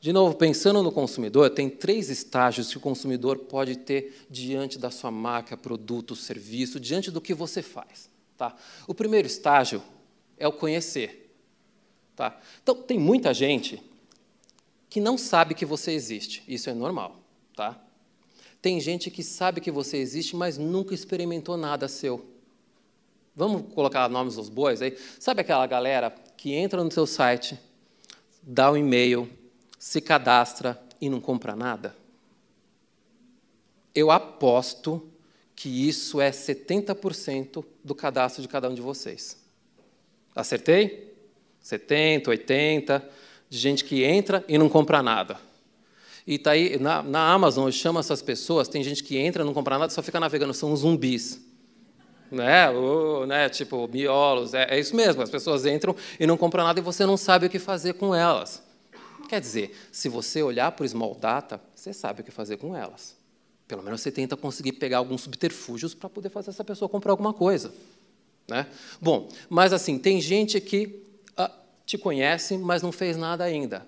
De novo, pensando no consumidor, tem três estágios que o consumidor pode ter diante da sua marca, produto, serviço, diante do que você faz. Tá? O primeiro estágio é o conhecer. Tá? Então, tem muita gente que não sabe que você existe. Isso é normal. Tá? Tem gente que sabe que você existe, mas nunca experimentou nada seu. Vamos colocar nomes dos bois aí? Sabe aquela galera que entra no seu site, dá um e-mail, se cadastra e não compra nada? Eu aposto que isso é 70% do cadastro de cada um de vocês. Acertei? 70, 80, de gente que entra e não compra nada. E tá aí, na, na Amazon, eu chamo essas pessoas, tem gente que entra, não compra nada, só fica navegando, são zumbis. Né? Ou, né? Tipo, miolos, é, é isso mesmo, as pessoas entram e não compram nada e você não sabe o que fazer com elas. Quer dizer, se você olhar para o small data, você sabe o que fazer com elas. Pelo menos você tenta conseguir pegar alguns subterfúgios para poder fazer essa pessoa comprar alguma coisa. Né? Bom, mas assim, tem gente que ah, te conhece, mas não fez nada ainda.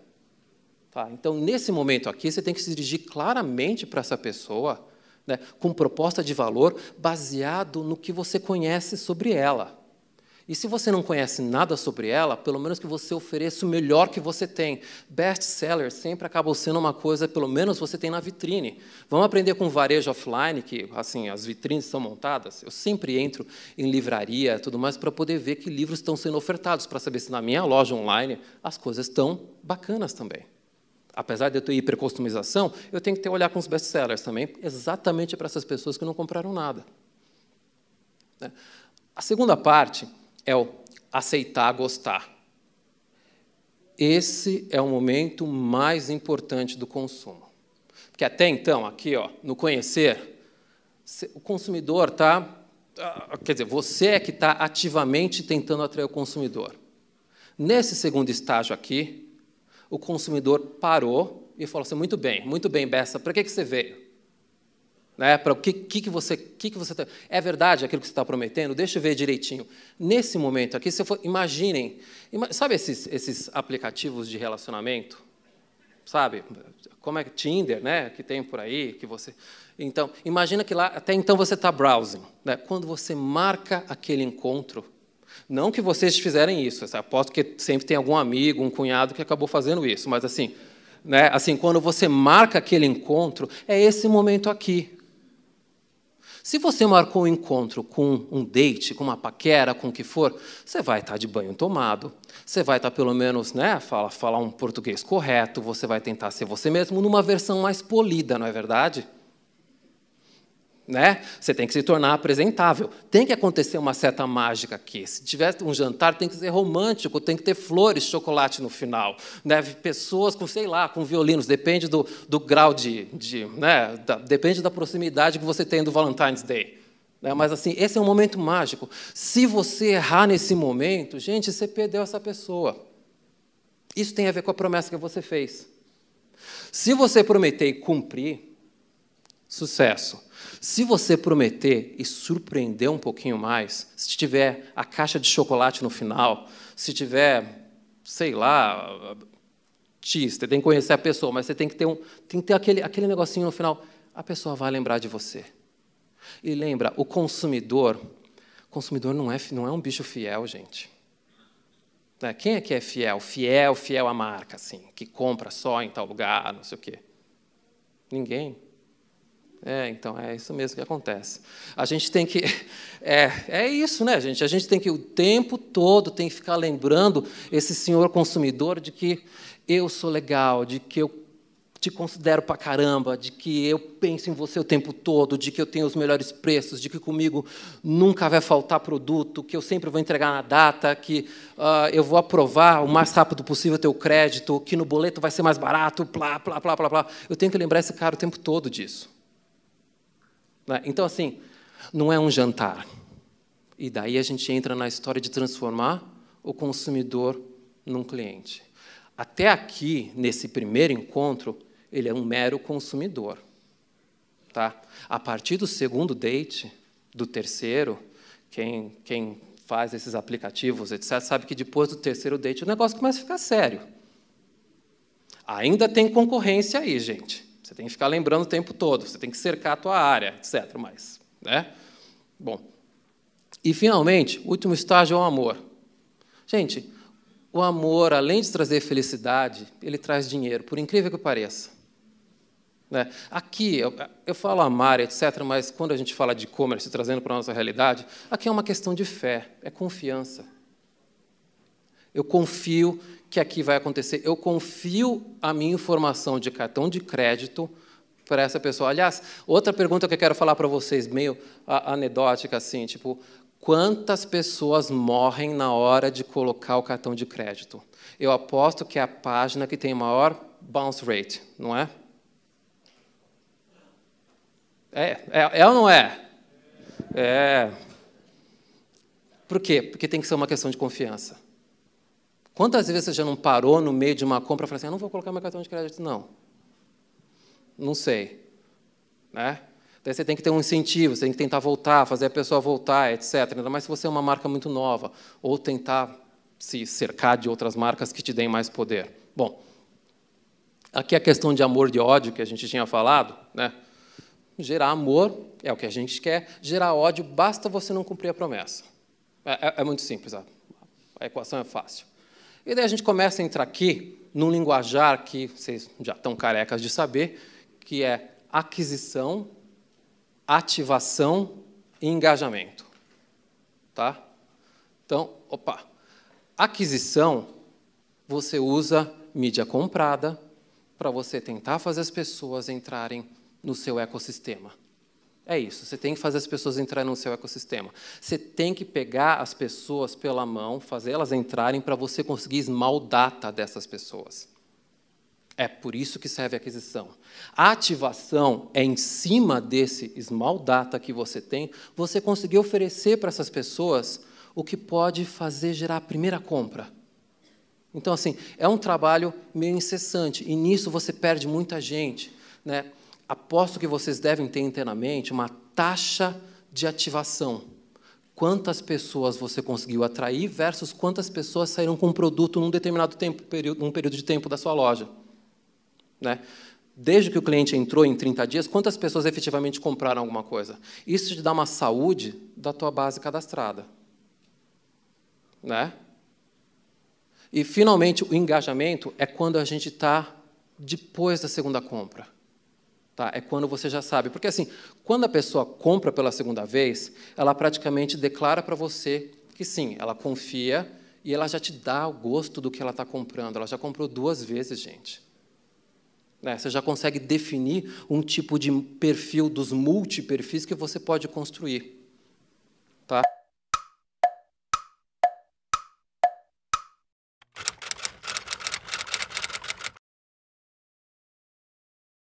Tá? Então, nesse momento aqui, você tem que se dirigir claramente para essa pessoa, né, com proposta de valor baseado no que você conhece sobre ela. E se você não conhece nada sobre ela, pelo menos que você ofereça o melhor que você tem. Best seller sempre acabam sendo uma coisa, pelo menos você tem na vitrine. Vamos aprender com varejo offline, que assim as vitrines são montadas. Eu sempre entro em livraria, tudo mais, para poder ver que livros estão sendo ofertados, para saber se na minha loja online as coisas estão bacanas também apesar de eu ter hipercustomização, eu tenho que ter olhar com os best-sellers também, exatamente para essas pessoas que não compraram nada. Né? A segunda parte é o aceitar gostar. Esse é o momento mais importante do consumo. Porque até então, aqui, ó, no conhecer, o consumidor está. Ah, quer dizer, você é que está ativamente tentando atrair o consumidor. Nesse segundo estágio aqui, o consumidor parou e falou assim: muito bem, muito bem, Bessa, para que, que você veio? né, para o que, que, que você, que, que você tá, é verdade aquilo que você está prometendo? Deixa eu ver direitinho. Nesse momento aqui, se for, imaginem, sabe esses, esses aplicativos de relacionamento, sabe? Como é Tinder, né? Que tem por aí, que você. Então, imagina que lá até então você está browsing, né? Quando você marca aquele encontro, não que vocês fizerem isso, aposto que sempre tem algum amigo, um cunhado que acabou fazendo isso, mas assim, né? Assim, quando você marca aquele encontro, é esse momento aqui, se você marcou um encontro com um date, com uma paquera, com o que for, você vai estar de banho tomado, você vai estar pelo menos, né, falar fala um português correto, você vai tentar ser você mesmo numa versão mais polida, não é verdade? Né? Você tem que se tornar apresentável. Tem que acontecer uma certa mágica aqui. Se tiver um jantar, tem que ser romântico, tem que ter flores, chocolate no final. Né? Pessoas com, sei lá, com violinos, depende do, do grau de. de né? da, depende da proximidade que você tem do Valentine's Day. Né? Mas assim, esse é um momento mágico. Se você errar nesse momento, gente, você perdeu essa pessoa. Isso tem a ver com a promessa que você fez. Se você prometer e cumprir, sucesso. Se você prometer e surpreender um pouquinho mais, se tiver a caixa de chocolate no final, se tiver, sei lá, X, você tem que conhecer a pessoa, mas você tem que ter, um, tem que ter aquele, aquele negocinho no final, a pessoa vai lembrar de você. E lembra, o consumidor, o consumidor não é, não é um bicho fiel, gente. É, quem é que é fiel? Fiel, fiel à marca, assim, que compra só em tal lugar, não sei o quê. Ninguém. É, então, é isso mesmo que acontece. A gente tem que. É, é isso, né, gente? A gente tem que o tempo todo tem que ficar lembrando esse senhor consumidor de que eu sou legal, de que eu te considero pra caramba, de que eu penso em você o tempo todo, de que eu tenho os melhores preços, de que comigo nunca vai faltar produto, que eu sempre vou entregar na data, que uh, eu vou aprovar o mais rápido possível teu crédito, que no boleto vai ser mais barato, plá, plá, plá, plá, plá. Eu tenho que lembrar esse cara o tempo todo disso. Né? Então, assim, não é um jantar. E daí a gente entra na história de transformar o consumidor num cliente. Até aqui, nesse primeiro encontro, ele é um mero consumidor. Tá? A partir do segundo date, do terceiro, quem, quem faz esses aplicativos, etc., sabe que depois do terceiro date o negócio começa a ficar sério. Ainda tem concorrência aí, gente. Você tem que ficar lembrando o tempo todo, você tem que cercar a tua área, etc. Mas, né? Bom. E finalmente, o último estágio é o amor. Gente, o amor, além de trazer felicidade, ele traz dinheiro, por incrível que pareça. Né? Aqui, eu, eu, falo amar, etc., mas quando a gente fala de e-commerce, trazendo para a nossa realidade, aqui é uma questão de fé, é confiança. Eu confio que aqui vai acontecer. Eu confio a minha informação de cartão de crédito para essa pessoa. Aliás, outra pergunta que eu quero falar para vocês, meio anedótica assim, tipo, quantas pessoas morrem na hora de colocar o cartão de crédito? Eu aposto que é a página que tem maior bounce rate, não é? É, é, é ou não é? É. Por quê? Porque tem que ser uma questão de confiança. Quantas vezes você já não parou no meio de uma compra e falou assim: eu não vou colocar meu cartão de crédito, não? Não sei. Né? Daí você tem que ter um incentivo, você tem que tentar voltar, fazer a pessoa voltar, etc. Ainda mais se você é uma marca muito nova, ou tentar se cercar de outras marcas que te deem mais poder. Bom, aqui a questão de amor e ódio que a gente tinha falado, né? Gerar amor é o que a gente quer, gerar ódio basta você não cumprir a promessa. É, é, é muito simples, a, a equação é fácil. E daí a gente começa a entrar aqui num linguajar que vocês já estão carecas de saber, que é aquisição, ativação e engajamento. Tá? Então, opa. Aquisição, você usa mídia comprada para você tentar fazer as pessoas entrarem no seu ecossistema. É isso, você tem que fazer as pessoas entrarem no seu ecossistema. Você tem que pegar as pessoas pela mão, fazer elas entrarem para você conseguir esmaldata dessas pessoas. É por isso que serve a aquisição. A ativação é em cima desse esmaldata que você tem, você conseguir oferecer para essas pessoas o que pode fazer gerar a primeira compra. Então, assim, é um trabalho meio incessante, e nisso você perde muita gente. Né? aposto que vocês devem ter internamente uma taxa de ativação. Quantas pessoas você conseguiu atrair versus quantas pessoas saíram com um produto num determinado tempo, período, num período de tempo da sua loja. Né? Desde que o cliente entrou em 30 dias, quantas pessoas efetivamente compraram alguma coisa? Isso te dá uma saúde da tua base cadastrada. Né? E, finalmente, o engajamento é quando a gente está depois da segunda compra. Tá? É quando você já sabe. Porque, assim, quando a pessoa compra pela segunda vez, ela praticamente declara para você que sim, ela confia e ela já te dá o gosto do que ela está comprando. Ela já comprou duas vezes, gente. Né? Você já consegue definir um tipo de perfil dos multiperfis que você pode construir. Tá?